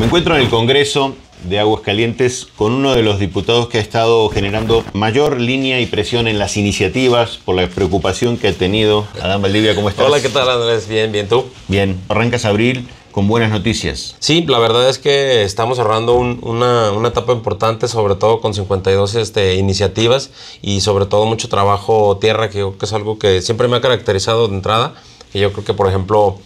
Me encuentro en el Congreso de Aguascalientes con uno de los diputados que ha estado generando mayor línea y presión en las iniciativas por la preocupación que ha tenido. Adán Valdivia, ¿cómo estás? Hola, ¿qué tal Andrés? Bien, bien, ¿tú? Bien, arrancas abril con buenas noticias. Sí, la verdad es que estamos cerrando una, etapa importante, sobre todo con 52 este, iniciativas y sobre todo mucho trabajo tierra, que que es algo que siempre me ha caracterizado de entrada. Y yo creo que, por ejemplo,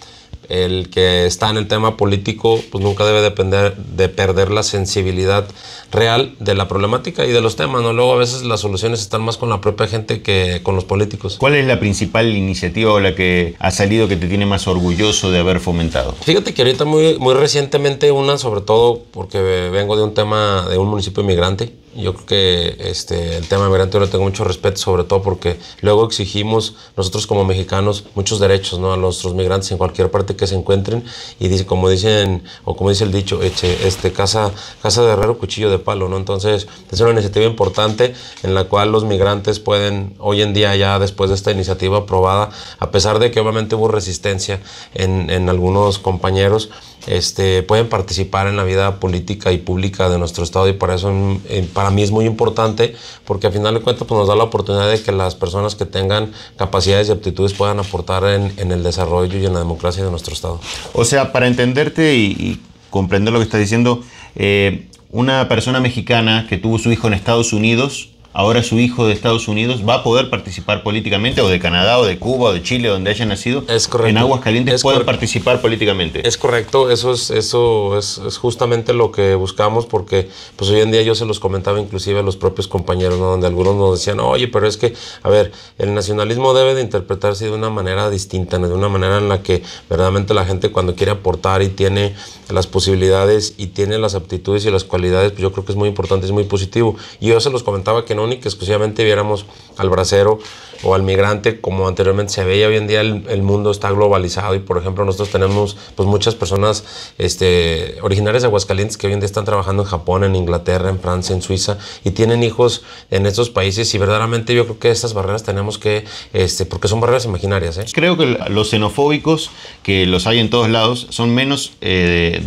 el que está en el tema político pues nunca debe depender de perder la sensibilidad real de la problemática y de los temas, ¿no? Luego a veces las soluciones están más con la propia gente que con los políticos. ¿Cuál es la principal iniciativa o la que ha salido que te tiene más orgulloso de haber fomentado? Fíjate que ahorita muy, muy recientemente una, sobre todo porque vengo de un tema de un municipio inmigrante, yo creo que este, el tema migrante lo tengo mucho respeto, sobre todo porque luego exigimos nosotros como mexicanos muchos derechos ¿no? a nuestros migrantes en cualquier parte que se encuentren. Y dice, como dicen, o como dice el dicho, eche este casa, casa de herrero, cuchillo de palo. ¿no? Entonces, es una iniciativa importante en la cual los migrantes pueden, hoy en día ya después de esta iniciativa aprobada, a pesar de que obviamente hubo resistencia en, en algunos compañeros, este, pueden participar en la vida política y pública de nuestro estado y para eso eh, para mí es muy importante porque al final de cuentas pues, nos da la oportunidad de que las personas que tengan capacidades y aptitudes puedan aportar en, el desarrollo y en la democracia de nuestro estado. O sea, para entenderte y, comprender lo que estás diciendo, eh, una persona mexicana que tuvo su hijo en Estados Unidos ahora su hijo de Estados Unidos va a poder participar políticamente, o de Canadá, o de Cuba, o de Chile, donde haya nacido, es correcto. en Aguascalientes puede participar políticamente. Es correcto, eso es, eso es, justamente lo que buscamos, porque pues hoy en día yo se los comentaba inclusive a los propios compañeros, donde algunos nos decían, oye, pero es que, a ver, el nacionalismo debe de interpretarse de una manera distinta, de una manera en la que verdaderamente la gente cuando quiere aportar y tiene las posibilidades y tiene las aptitudes y las cualidades, pues yo creo que es muy importante, es muy positivo. Y yo se los comentaba que no ni que exclusivamente viéramos al bracero o al migrante como anteriormente se veía. Hoy en día el, mundo está globalizado y, por ejemplo, nosotros tenemos pues muchas personas este, originarias de Aguascalientes que hoy en día están trabajando en Japón, en Inglaterra, en Francia, en Suiza y tienen hijos en estos países y verdaderamente yo creo que estas barreras tenemos que, este, porque son barreras imaginarias. ¿eh? Creo que los xenofóbicos, que los hay en todos lados, son menos... Eh, eh,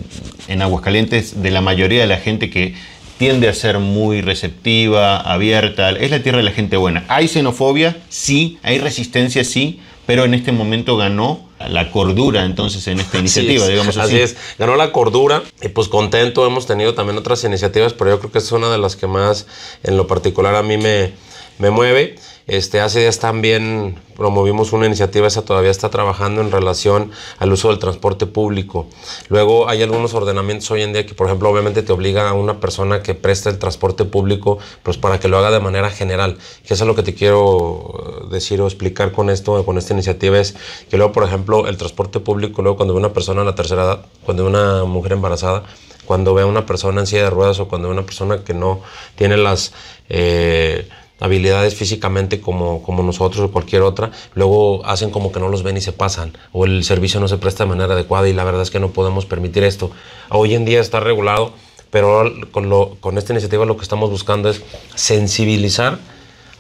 en Aguascalientes de la mayoría de la gente que tiende a ser muy receptiva, abierta, es la tierra de la gente buena. Hay xenofobia, sí, hay resistencia, sí, pero en este momento ganó la cordura entonces en esta iniciativa, digamos así. Así es, ganó la cordura y pues contento, hemos tenido también otras iniciativas, pero yo creo que es una de las que más en lo particular a mí me, me mueve. Este, hace días también promovimos una iniciativa, esa todavía está trabajando en relación al uso del transporte público. Luego hay algunos ordenamientos hoy en día que, por ejemplo, obviamente te obliga a una persona que presta el transporte público, pues para que lo haga de manera general. Que eso es lo que te quiero eh, decir o explicar con esto, con esta iniciativa, es que luego, por ejemplo, el transporte público, luego cuando ve una persona en la tercera edad, cuando ve una mujer embarazada, cuando ve a una persona en silla de ruedas o cuando ve una persona que no tiene las... Eh, habilidades físicamente como, como nosotros o cualquier otra, luego hacen como que no los ven y se pasan, o el servicio no se presta de manera adecuada y la verdad es que no podemos permitir esto. Hoy en día está regulado, pero con, lo, con esta iniciativa lo que estamos buscando es sensibilizar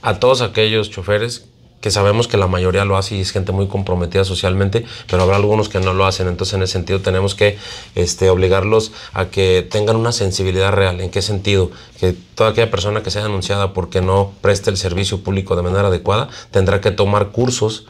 a todos aquellos choferes que sabemos que la mayoría lo hace y es gente muy comprometida socialmente, pero habrá algunos que no lo hacen. Entonces, en ese sentido, tenemos que este, obligarlos a que tengan una sensibilidad real. ¿En qué sentido? Que toda aquella persona que sea denunciada porque no preste el servicio público de manera adecuada tendrá que tomar cursos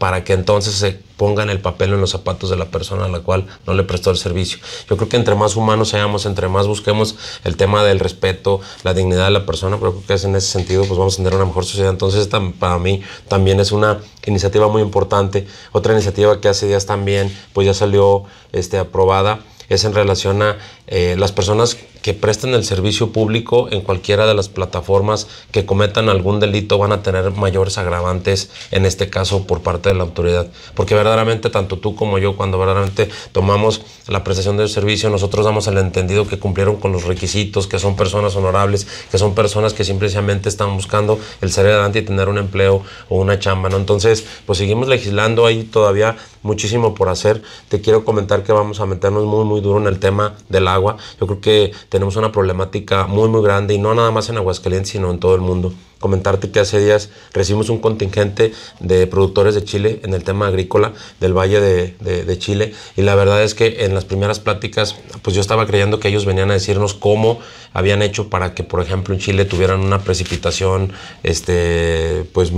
para que entonces se pongan el papel en los zapatos de la persona a la cual no le prestó el servicio. Yo creo que entre más humanos seamos, entre más busquemos el tema del respeto, la dignidad de la persona, creo que es en ese sentido pues vamos a tener una mejor sociedad. Entonces para mí también es una iniciativa muy importante. Otra iniciativa que hace días también pues ya salió este, aprobada es en relación a eh, las personas que prestan el servicio público en cualquiera de las plataformas que cometan algún delito van a tener mayores agravantes, en este caso por parte de la autoridad. Porque verdaderamente, tanto tú como yo, cuando verdaderamente tomamos la prestación del servicio, nosotros damos el entendido que cumplieron con los requisitos, que son personas honorables, que son personas que simplemente están buscando el salir adelante y tener un empleo o una chamba, ¿no? Entonces, pues seguimos legislando ahí todavía muchísimo por hacer. Te quiero comentar que vamos a meternos muy, muy duro en el tema del agua. Yo creo que tenemos una problemática muy, muy grande y no nada más en Aguascalientes, sino en todo el mundo comentarte que hace días recibimos un contingente de productores de Chile en el tema agrícola del Valle de, Chile y la verdad es que en las primeras pláticas pues yo estaba creyendo que ellos venían a decirnos cómo habían hecho para que por ejemplo en Chile tuvieran una precipitación este pues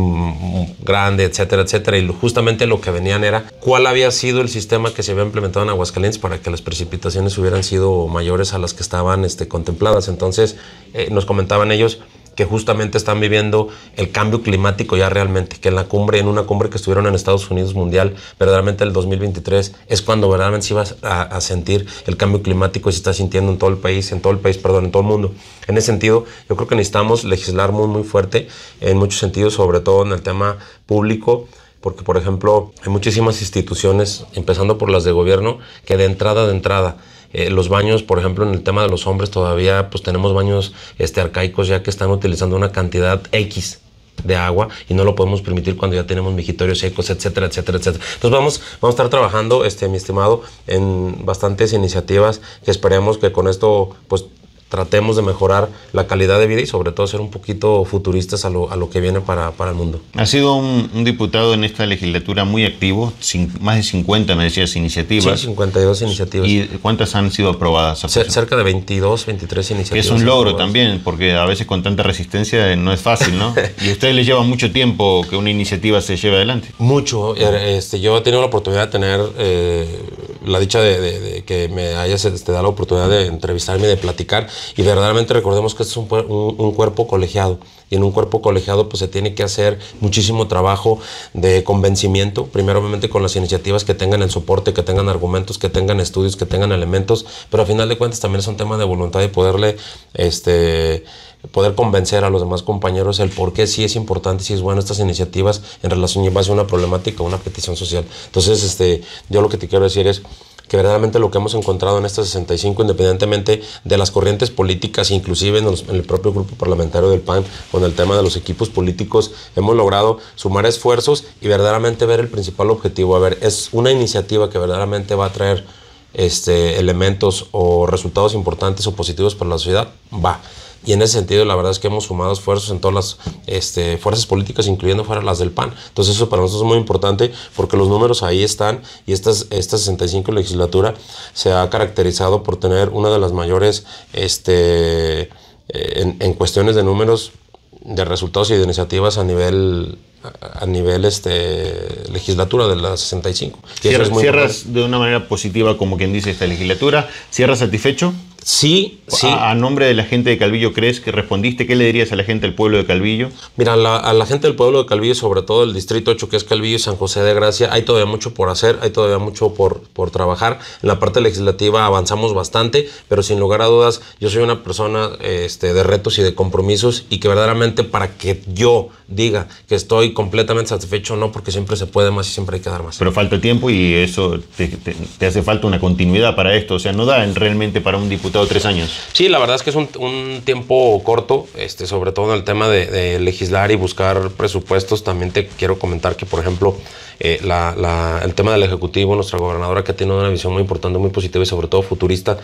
grande etcétera etcétera y justamente lo que venían era cuál había sido el sistema que se había implementado en Aguascalientes para que las precipitaciones hubieran sido mayores a las que estaban este, contempladas entonces eh, nos comentaban ellos que justamente están viviendo el cambio climático ya realmente, que en la cumbre, en una cumbre que estuvieron en Estados Unidos mundial, verdaderamente el 2023 es cuando verdaderamente se iba a, sentir el cambio climático y se está sintiendo en todo el país, en todo el país, perdón, en todo el mundo. En ese sentido, yo creo que necesitamos legislar muy, muy fuerte en muchos sentidos, sobre todo en el tema público, porque por ejemplo hay muchísimas instituciones, empezando por las de gobierno, que de entrada, de entrada, eh, los baños, por ejemplo, en el tema de los hombres todavía pues tenemos baños este, arcaicos ya que están utilizando una cantidad X de agua y no lo podemos permitir cuando ya tenemos migitorios secos, etcétera, etcétera, etcétera. Entonces vamos, vamos a estar trabajando, este, mi estimado, en bastantes iniciativas que esperemos que con esto pues tratemos de mejorar la calidad de vida y sobre todo ser un poquito futuristas a lo, a lo que viene para, el mundo. Ha sido un, diputado en esta legislatura muy activo, más de 50, me decías, iniciativas. Sí, 52 iniciativas. ¿Y cuántas han sido aprobadas? cerca de 22, 23 iniciativas. Es un logro también, porque a veces con tanta resistencia eh, no es fácil, ¿no? y a ustedes les lleva mucho tiempo que una iniciativa se lleve adelante. Mucho. Eh, este, yo he tenido la oportunidad de tener... Eh, la dicha de, que me hayas te este, da la oportunidad de entrevistarme, de platicar. Y verdaderamente recordemos que este es un, cuerpo colegiado. Y en un cuerpo colegiado pues se tiene que hacer muchísimo trabajo de convencimiento, primeramente con las iniciativas que tengan el soporte, que tengan argumentos, que tengan estudios, que tengan elementos. Pero a final de cuentas también es un tema de voluntad y poderle... Este, poder convencer a los demás compañeros el por qué sí es importante, si es bueno estas iniciativas en relación y en base a una problemática, una petición social. Entonces, este, yo lo que te quiero decir es que verdaderamente lo que hemos encontrado en estas 65, independientemente de las corrientes políticas, inclusive en, en, el propio grupo parlamentario del PAN, con el tema de los equipos políticos, hemos logrado sumar esfuerzos y verdaderamente ver el principal objetivo. A ver, es una iniciativa que verdaderamente va a traer este, elementos o resultados importantes o positivos para la sociedad. Va. Y en ese sentido, la verdad es que hemos sumado esfuerzos en todas las este, fuerzas políticas, incluyendo fuera las del PAN. Entonces eso para nosotros es muy importante porque los números ahí están y esta 65 legislatura se ha caracterizado por tener una de las mayores este, eh, en, cuestiones de números, de resultados y de iniciativas a nivel a nivel este, legislatura de la 65. cierras de una manera positiva, como quien dice, esta legislatura. ¿Cierras satisfecho? Sí, sí. A, nombre de la gente de Calvillo, ¿crees que respondiste? ¿Qué le dirías a la gente del pueblo de Calvillo? Mira, a la gente del pueblo de Calvillo, sobre todo el Distrito 8 que es Calvillo y San José de Gracia, hay todavía mucho por hacer, hay todavía mucho por, por trabajar. En la parte legislativa avanzamos bastante, pero sin lugar a dudas, yo soy una persona este, de retos y de compromisos y que verdaderamente para que yo diga que estoy completamente satisfecho, no, porque siempre se puede más y siempre hay que dar más. Pero falta tiempo y eso te, te hace falta una continuidad para esto, o sea, no da realmente para un diputado tres años. Sí, la verdad es que es un, tiempo corto, este, sobre todo en el tema de, legislar y buscar presupuestos. También te quiero comentar que, por ejemplo, eh, el tema del Ejecutivo, nuestra gobernadora que ha tenido una visión muy importante, muy positiva y sobre todo futurista,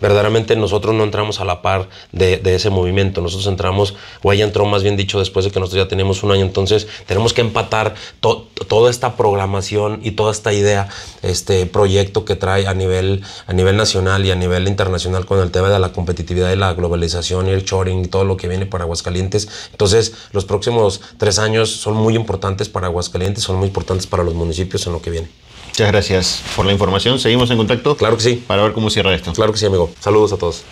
verdaderamente nosotros no entramos a la par de, ese movimiento. Nosotros entramos, o ella entró más bien dicho, después de que nosotros ya tenemos un año. Entonces tenemos que empatar toda esta programación y toda esta idea, este proyecto que trae a nivel, a nivel nacional y a nivel internacional con el tema de la competitividad y la globalización y el choring y todo lo que viene para Aguascalientes. Entonces los próximos tres años son muy importantes para Aguascalientes, son muy importantes para los municipios en lo que viene. Muchas gracias por la información. Seguimos en contacto. Claro que sí. Para ver cómo cierra esto. Claro que sí, amigo. Saludos a todos.